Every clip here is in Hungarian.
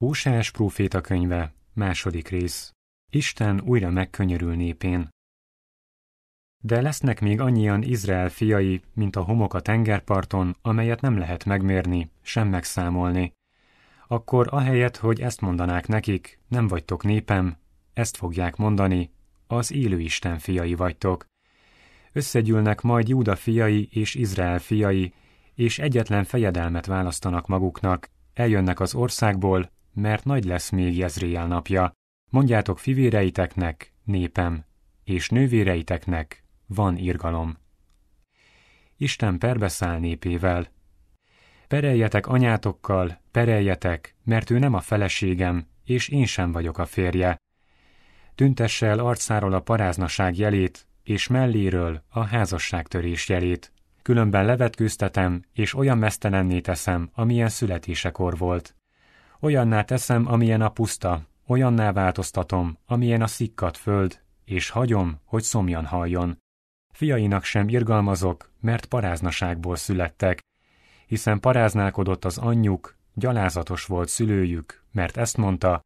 Ósás próféta könyve, második rész. Isten újra megkönyörül népén. De lesznek még annyian Izrael fiai, mint a homok a tengerparton, amelyet nem lehet megmérni, sem megszámolni. Akkor ahelyett, hogy ezt mondanák nekik, nem vagytok népem, ezt fogják mondani, az élő Isten fiai vagytok. Összegyűlnek majd Júda fiai és Izrael fiai, és egyetlen fejedelmet választanak maguknak, eljönnek az országból, mert nagy lesz még Jezréel napja. Mondjátok fivéreiteknek, népem, és nővéreiteknek, van irgalom. Isten perbeszáll népével. Pereljetek anyátokkal, pereljetek, mert ő nem a feleségem, és én sem vagyok a férje. Tüntesse el arcáról a paráznaság jelét, és melléről a házasságtörés jelét. Különben levetkőztetem, és olyan mesztelenné teszem, amilyen születésekor volt. Olyanná teszem, amilyen a puszta, olyanná változtatom, amilyen a szikkat föld, és hagyom, hogy szomjan halljon. Fiainak sem irgalmazok, mert paráznaságból születtek, hiszen paráználkodott az anyjuk, gyalázatos volt szülőjük, mert ezt mondta,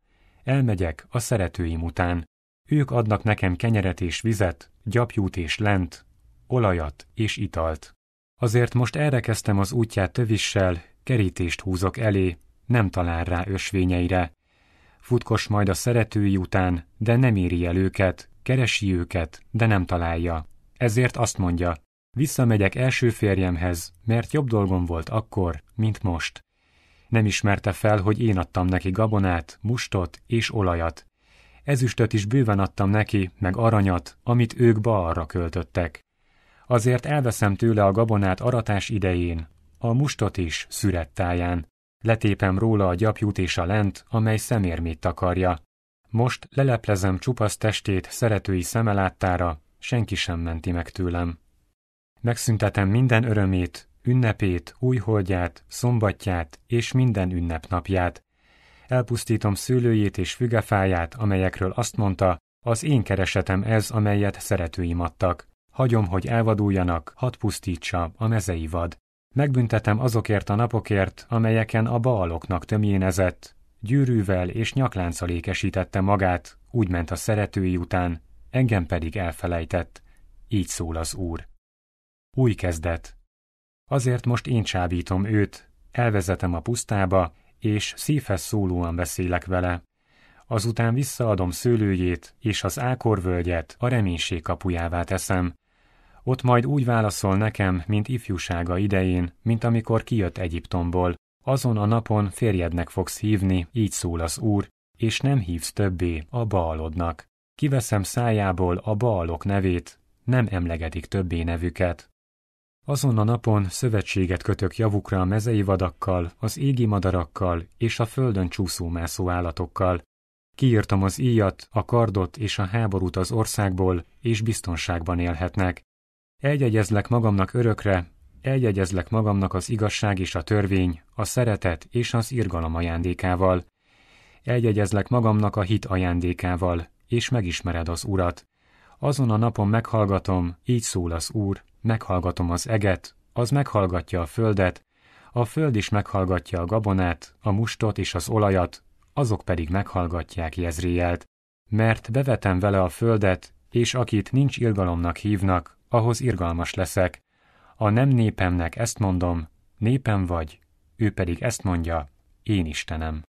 elmegyek a szeretőim után. Ők adnak nekem kenyeret és vizet, gyapjút és lent, olajat és italt. Azért most erre kezdtem az útját tövissel, kerítést húzok elé, nem talál rá ösvényeire. Futkos majd a szeretői után, de nem éri el őket, keresi őket, de nem találja. Ezért azt mondja, visszamegyek első férjemhez, mert jobb dolgom volt akkor, mint most. Nem ismerte fel, hogy én adtam neki gabonát, mustot és olajat. Ezüstöt is bőven adtam neki, meg aranyat, amit ők balra költöttek. Azért elveszem tőle a gabonát aratás idején, a mustot is szürettáján. Letépem róla a gyapjút és a lent, amely szemérmét takarja. Most leleplezem csupasz testét szeretői szemeláttára, senki sem menti meg tőlem. Megszüntetem minden örömét, ünnepét, újholdját, szombatját és minden ünnepnapját. Elpusztítom szőlőjét és fügefáját, amelyekről azt mondta, az én keresetem ez, amelyet szeretőim adtak. Hagyom, hogy elvaduljanak, hadd pusztítsa a mezei vad. Megbüntetem azokért a napokért, amelyeken a baaloknak tömjénezett, gyűrűvel és nyaklánccal ékesítette magát, úgy ment a szeretői után, engem pedig elfelejtett. Így szól az Úr. Új kezdet. Azért most én csábítom őt, elvezetem a pusztába, és szívhez szólóan beszélek vele. Azután visszaadom szőlőjét és az ákorvölgyet a reménység kapujává teszem, ott majd úgy válaszol nekem, mint ifjúsága idején, mint amikor kijött Egyiptomból. Azon a napon férjednek fogsz hívni, így szól az Úr, és nem hívsz többé a baalodnak. Kiveszem szájából a baalok nevét, nem emlegetik többé nevüket. Azon a napon szövetséget kötök javukra a mezei vadakkal, az égi madarakkal és a földön csúszómászó állatokkal. Kiírtam az íjat, a kardot és a háborút az országból, és biztonságban élhetnek. Egyegyezlek magamnak örökre, egyegyezlek magamnak az igazság és a törvény, a szeretet és az irgalom ajándékával. Egyegyezlek magamnak a hit ajándékával, és megismered az Urat. Azon a napon meghallgatom, így szól az Úr, meghallgatom az eget, az meghallgatja a földet, a föld is meghallgatja a gabonát, a mustot és az olajat, azok pedig meghallgatják Jezréjelt. Mert bevetem vele a földet, és akit nincs irgalomnak hívnak, ahhoz irgalmas leszek. A nem népemnek ezt mondom, népem vagy, ő pedig ezt mondja, én Istenem.